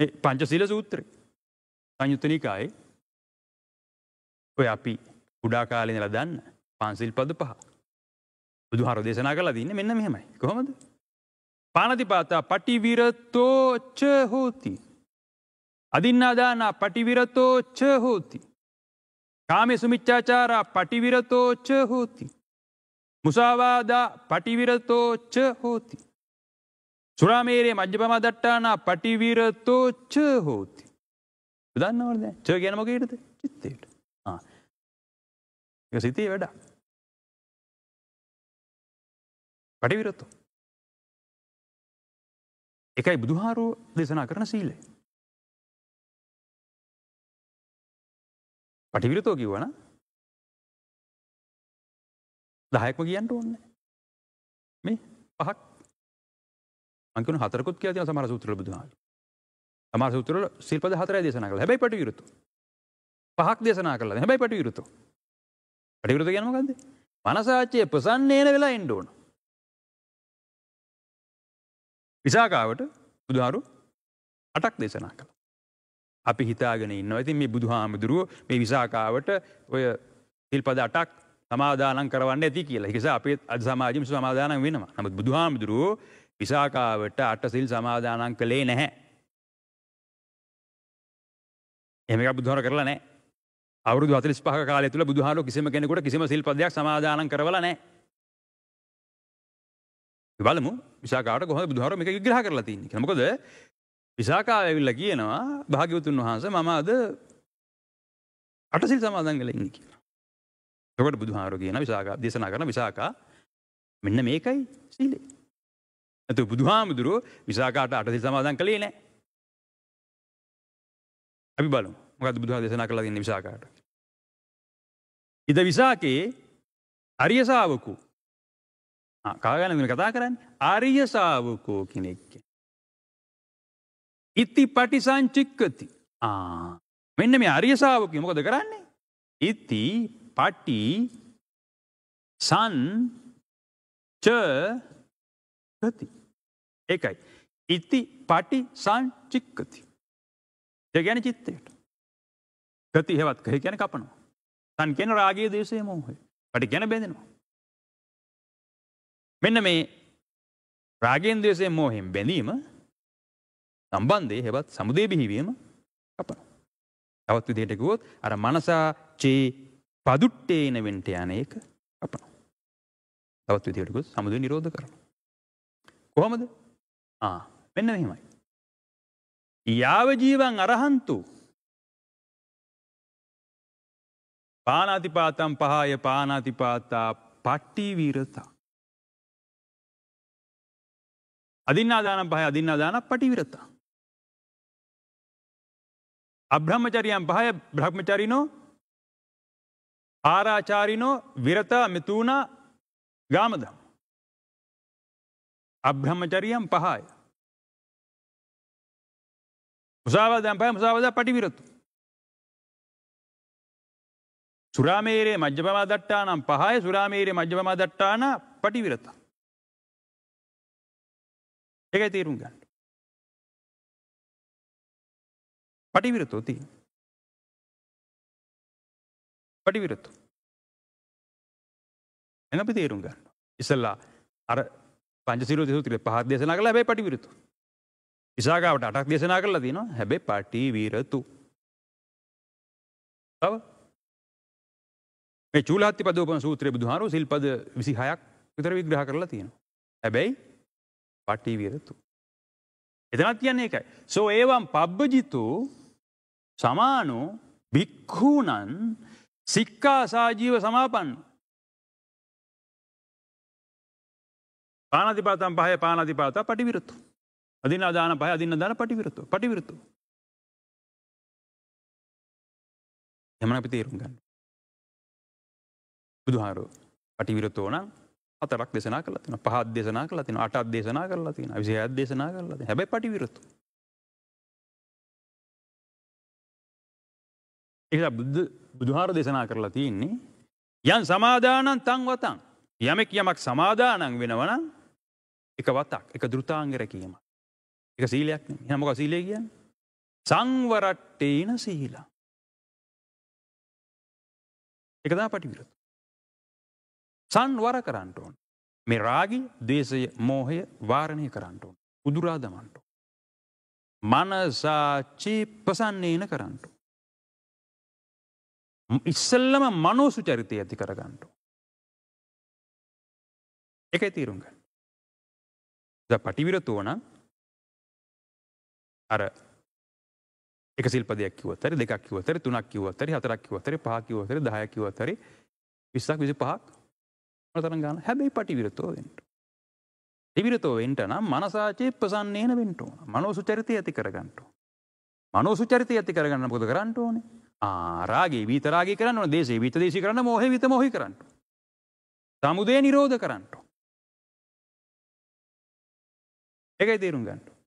මේ පංචසිල සූත්‍රය සංයුතනිකායි ඔය අපි උඩා කාලෙනල දන්න පන්සිල් පද පහ. බුදු හර දේශනා කලා දන්න මෙන්න මෙහෙමයි කොහොමද. පානතිපාතා පටිවිරතෝච්ච හෝති. අදින්නාදාන පටිවිරතෝච්ච හෝති. කාමය සුමිච්චාචාරා පටිවිරතෝච්ච හෝති. මුසාවාදා පටිවිරතෝච්ච හෝති. සුරාමේරයේ මජ්‍යපම දට්ටානා පටිවීරතෝච්ච හෝති. දන්නවද ච ගැනමකටද චිත්තයට එක සිතේ වැඩ. පටිවිරත්තු. එකයි බුදුහාරුව දෙසනා කරන සීලේ. පටිවිරතෝ කිව්වන දහයෙක්ම කියන්නට ඕන්න මේ පහක් අංකන හතරකුත් කිය තින සමර සූත්‍ර බුදුහා සමර සූත්‍ර සිල්පද හතරයි දේශනා කළ හැබැයි පට යුරුතු පහක් දේශනා කළ හැබැයි පට යුරුතු පටිවිරුතු ගැනමකක්ද මනසාච්චය ප්‍රසන්නේන වෙලා එන්ඩෝන විසාකාවට බුදුහාරු අටක් දේශනා කළ අපි හිතාගෙන ඉන්න ඇති මේ බුදු හාමුදුරුව මේ විසාකාවට ඔය තිල්පද අටක් සමාධානන් කරවන්න ඇති කියලා හිස අපේ අද සමාජම සමාධානන් වෙනවා නමුත් බුදු හාමුදුරුවෝ විසාකාවට අටසිල් සමාධානං කළේ නැහැ. එම එක බුදුහර කරලා නෑ අවුරුදු හතලිස් පහ කාලය තුළ බුදුහාරු කිසිම කෙනෙකුට කිසිම සිල්පදයක් සමාධානන් කරවලා නෑ. බලමු විසාකාට ගොහ බුදුහර එක විග්‍රහ කරලා තින්නේ කියලා. මොකද විසාකා ඇවිල්ලා කියනවා භාග්‍යවතුන් වහන්සේ මම අද අටසිල් සමාදන් වෙලා ඉන්නේ කියලා. එතකොට බුදුහාරු කියන විසාකා දේශනා කරන විසාකා මෙන්න මේකයි සීලය. ඇතු බුදුහාමුදුරු විසාකාට අටසි සමාදන් කළේ නෑ. අපි බලු මොකද බුදුහ දෙසනා කළ දෙන්න විසාකාට. ඉද විසාකයේ අරියසාාවකු කාගන වෙන කතා කරන්න අරියසාාවකෝ කෙනෙක්ක. ඉත්ති පටිසංචික්කති මෙන්න මේ අරියසාාවක මොකද කරන්නේ. ඉත්ති පටි සන් ච ගති. ඒකයි. ඉති පටි සංචික්කති. දෙගැන චිත්තයට. ගති හෙවත් කහ ගැන කපනවා. තන් කෙන රාගේ දේශය මෝහය පටි ගැන බෙදෙනවා. මෙන්න මේ රාගේන්දේශය මෝහෙන් බැඳීම සම්බන්ධය හෙවත් සමුදේ බිහිවීම කපන. තවත් විදිහටකුවොත් අර මනසා චේ පදුට්ටේන වෙන්ට යන එක අපන. තවත් විදිහටකුත් සමුද නිරෝධ කරන. කොහොමද මෙන්න මෙහෙමයි. යාවජීවන් අරහන්තු පානාතිපාතම් පහාය පානාතිපාතා පට්ටිවීරතා. අධින්නාදානම් පහය අධින්නාදාන පටිවිරතා. අබ්‍රහ්මචරියම් පහය බ්‍රහ්මචරිනෝ ආරාචාරිනෝ විරතා මෙතුූනා ගාමදම්. අබ්‍රහ්මචරියම් පහය. මුසාවාදයන් පහ මුසාවදා පටිවිරතු. සුරාමේරයේ මජ්‍යපමා දට්ටානම් පහය සුරාමේරයේ මජ්‍යපමා දට්ටාන පටිවිරත. ඒකයි තේරුම් ගන්න. පටිවිරතෝති. පටිවිරතු. එඟපි තේරුම් ගන්න. ඉසල්ලා අර පංචසිරු දෙසුතිල පහත් දේශනා කළ හැබැයි පටිවිරතු. විසාගාවට අටක් දේශනා කරලා තිනවා හැබැයි පටිවිරතු. තව මේ චූලාති පදෝපන සූත්‍රය බුදුහාරු සිල්පද විසි හයක් විතර විග්‍රහ කරලා තියෙනවා. හැබැයි පටිවිරතු. එතනත් කියන්නේ එකයි. සෝ ඒවම් පබ්බජිතු සමානෝ භික්හූනන් සික්කා සාජීව සමාපන්න පානතිපාතම් පහය පානතිපාතා පටිවිරතු. අදින අදාන පහ අදින්න දාන පටිවිරතු පටිවිරතු. එමන අපි තේරුම් ගන්න. බුදුහාරු පටිවිරතෝන අතරක් දෙසනා කල තින පහත් දෙසනා කල තින අටත් දේශනා කරලා තින විසි අත් දේශනා කරලද හැබැයි පටිවිරතු. එක බුද්ධ බුදුහාර දෙසනා කරලා තියෙන්නේ යන් සමාදානන් තංවතන් යමෙක් යමක් සමාදානං වෙනවනම් එක වතක් එක දෘතාංගර කියීම. එක සීලයක් හමක සීලේ කියන් සංවරට්ටේන සීලා. එකදා පටිවිරතු. සංවර කරන්නට ඕන්. මේ රාගි දේශය මෝහය වාරණය කරන්නට ඕන්. උදුරාදමන්ට. මනසාචී පසන්නේන කරන්නට. ඉස්සල්ලම මනෝසු චරිතය ඇති කරගන්නට. එක තීරුම්ගන්න. ද පටිවිරතුවන අර එක සිල්පදයක් වතර දෙකක් වතර තුනක් වතර හතරක් වතර පහකි වතර දහයකි වතර විස්සක් විසි පහක් මතරන් ගන්න හැබැයි පටිවිරතෝවෙන්ට. එවිරතෝවෙන්ට නම් මනසාචේ ප්‍රසන්නේන වෙන්ටුව මනෝසු චරිතය ඇති කරගන්නට. මනෝසු චරිතය ඇති කරගන්න පුද කරන්නට ඕනේ ආරාගේ විතරාගේ කරන්න දේශේ විත දේශි කරන්න මොහ විත මොහි කරන්නට. සමුදය නිරෝධ කරන්නට. É que hay